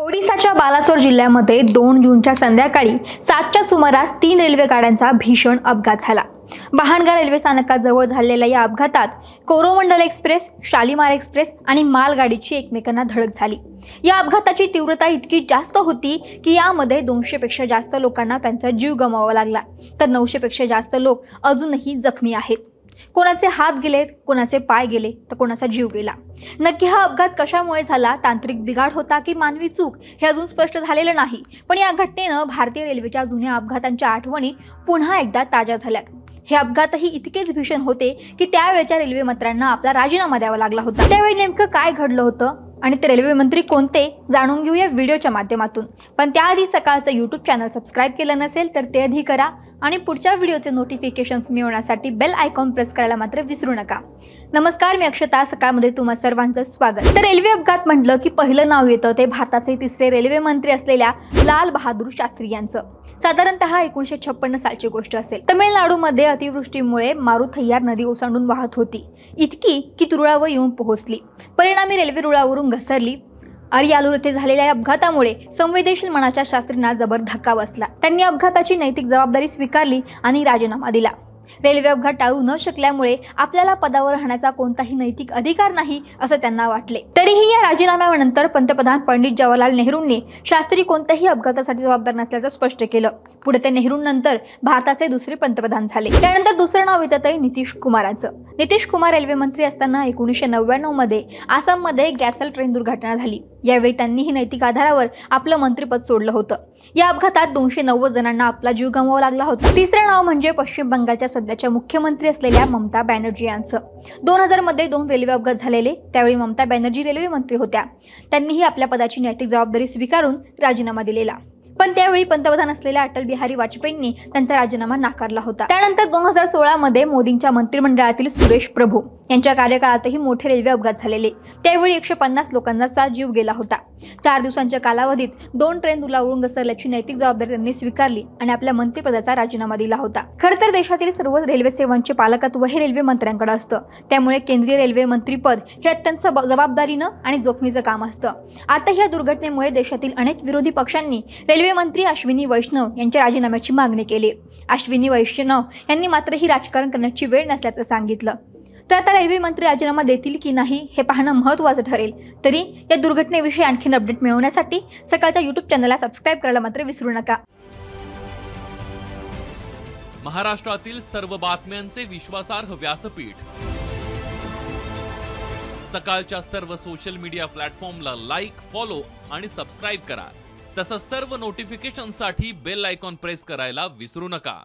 ओडिसाच्या बालासोर जिल्ह्यामध्ये दोन जूनच्या संध्याकाळी सातच्या सुमारास तीन रेल्वे गाड्यांचा भीषण अपघात झाला बहाणगा रेल्वे स्थानकाजवळ झालेल्या या अपघातात कोरोमंडल एक्सप्रेस शालिमार एक्सप्रेस आणि मालगाडीची एकमेकांना धडक झाली या अपघाताची तीव्रता इतकी जास्त होती की यामध्ये दोनशेपेक्षा जास्त लोकांना त्यांचा जीव गमावा लागला तर नऊशेपेक्षा जास्त लोक अजूनही जखमी आहेत कोणाचे हात गेलेत कोणाचे पाय गेले तर कोणाचा जीव गेला नक्की हा अपघात कशामुळे झाला तांत्रिक बिघाड होता की मानवी चूक हे अजून स्पष्ट झालेलं नाही पण या घटनेनं भारतीय रेल्वेच्या जुन्या अपघातांच्या आठवणी पुन्हा एकदा ताज्या झाल्यात हे अपघातही इतकेच भीषण होते की त्यावेळच्या रेल्वे मंत्र्यांना आपला राजीनामा द्यावा लागला होता त्यावेळी नेमकं काय घडलं होतं आणि ते रेल्वे मंत्री कोणते जाणून घेऊया व्हिडिओच्या माध्यमातून पण त्याआधी सकाळचं यूट्यूब चॅनल सबस्क्राईब केलं नसेल तर ते आधी करा आणि पुढच्या व्हिडिओचे नोटिफिकेशन्स मिळवण्यासाठी बेल आयकॉन प्रेस करायला मात्र विसरू नका नमस्कार मी अक्षता सकाळमध्ये तुम्हा सर्वांचं स्वागत तर रेल्वे अपघात म्हटलं की पहिलं नाव येतं ते भारताचे तिसरे रेल्वे मंत्री असलेल्या लाल बहादूर शास्त्री यांचं साधारणतः एकोणीशे छप्पन्न सालची गोष्ट असेल तमिळनाडूमध्ये अतिवृष्टीमुळे मारुथय्यार नदी ओसांडून वाहत होती इतकी की तुरुळावर येऊन पोहोचली परिणामी रेल्वे रुळावरून घसरली अरियालूर येथे झालेल्या या अपघातामुळे संवेदनशील मनाच्या शास्त्रींना जबर धक्का बसला त्यांनी अपघाताची नैतिक जबाबदारी स्वीकारली आणि राजीनामा दिला रेल्वे अपघात टाळू न शकल्यामुळे आपल्याला पदावर राहण्याचा कोणताही नैतिक अधिकार नाही असं त्यांना वाटले तरीही या राजीनाम्यानंतर पंतप्रधान पंडित जवाहरलाल नेहरूंनी शास्त्री कोणत्याही अपघातासाठी जबाबदार नसल्याचं स्पष्ट केलं पुढे ते नंतर भारताचे दुसरे पंतप्रधान झाले त्यानंतर दुसरं नाव येतात नितीश कुमारांचं नितीश कुमार रेल्वे मंत्री असताना एकोणीशे नव्याण्णव मध्ये आसाममध्ये गॅसल ट्रेन दुर्घटना झाली यावेळी त्यांनीही नैतिक आधारावर आपलं मंत्रीपद सोडलं होतं या अपघातात दोनशे नव्वद जणांना आपला जीव गमावा लागला होता तिसरं नाव म्हणजे पश्चिम बंगालच्या सध्याच्या मुख्यमंत्री असलेल्या ममता बॅनर्जी यांचं दोन मध्ये दोन रेल्वे अपघात झालेले त्यावेळी ममता बॅनर्जी रेल्वे मंत्री होत्या त्यांनीही आपल्या पदाची नैतिक जबाबदारी स्वीकारून राजीनामा दिलेला पण त्यावेळी पंतप्रधान असलेल्या अटल बिहारी वाजपेयींनी त्यांचा राजीनामा नाकारला होता त्यानंतर दोन हजार मध्ये मोदींच्या मंत्रिमंडळातील सुरेश प्रभू यांच्या कार्यकाळातही मोठे रेल्वे अपघात झालेले त्यावेळी एकशे पन्नास लोकांचा जीव गेला होता चार दिवसांच्या कालावधीत दोन ट्रेन रुलावरून घसरल्याची नैतिक जबाबदारी त्यांनी स्वीकारली आणि आपल्या मंत्रिपदाचा राजीनामा दिला होता खर तर देशातील सर्व रेल्वे सेवांचे पालकत्व हे रेल्वे मंत्र्यांकडे असतं त्यामुळे केंद्रीय रेल्वे मंत्रीपद हे अत्यंत जबाबदारीनं आणि जोखमीचं काम असतं आता या दुर्घटनेमुळे देशातील अनेक विरोधी पक्षांनी रेल्वे मंत्री अश्विनी वैष्णव यांच्या राजीनाम्याची मागणी केली अश्विनी वैष्णव यांनी मात्र ही राजकारण करण्याची वेळ नसल्याचं सांगितलं तर आता रेल्वे मंत्री राजीनामा देतील की नाही हे पाहणं महत्वाचं ठरेल तरी या दुर्घटनेविषयी आणखीन अपडेट मिळवण्यासाठी सकाळच्या युट्यूब चॅनलला सबस्क्राईब करायला मात्र विसरू नका महाराष्ट्रातील सर्व बातम्यांचे विश्वासार्ह व्यासपीठ सकाळच्या सर्व सोशल मीडिया प्लॅटफॉर्मला लाईक फॉलो आणि सबस्क्राईब करा तसंच सर्व नोटिफिकेशनसाठी बेल आयकॉन प्रेस करायला विसरू नका